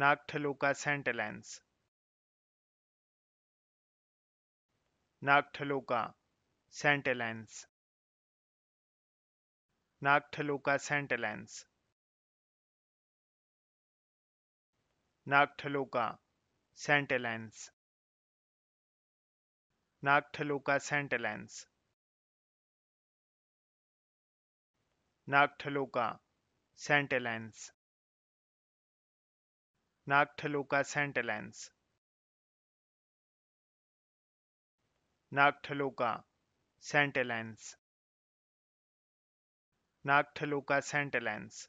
नागथलोका सेंटलैंस नागथलोका सेंटलैंस नागथलोका सेंटलैंस नागथलोका सेंटलैंस नागथलोका सेंटलैंस नागथलोका सेंटलैंस नागथलोका सेंटलैंस नागथलोका सेंटलैंस नागथलोका सेंटलैंस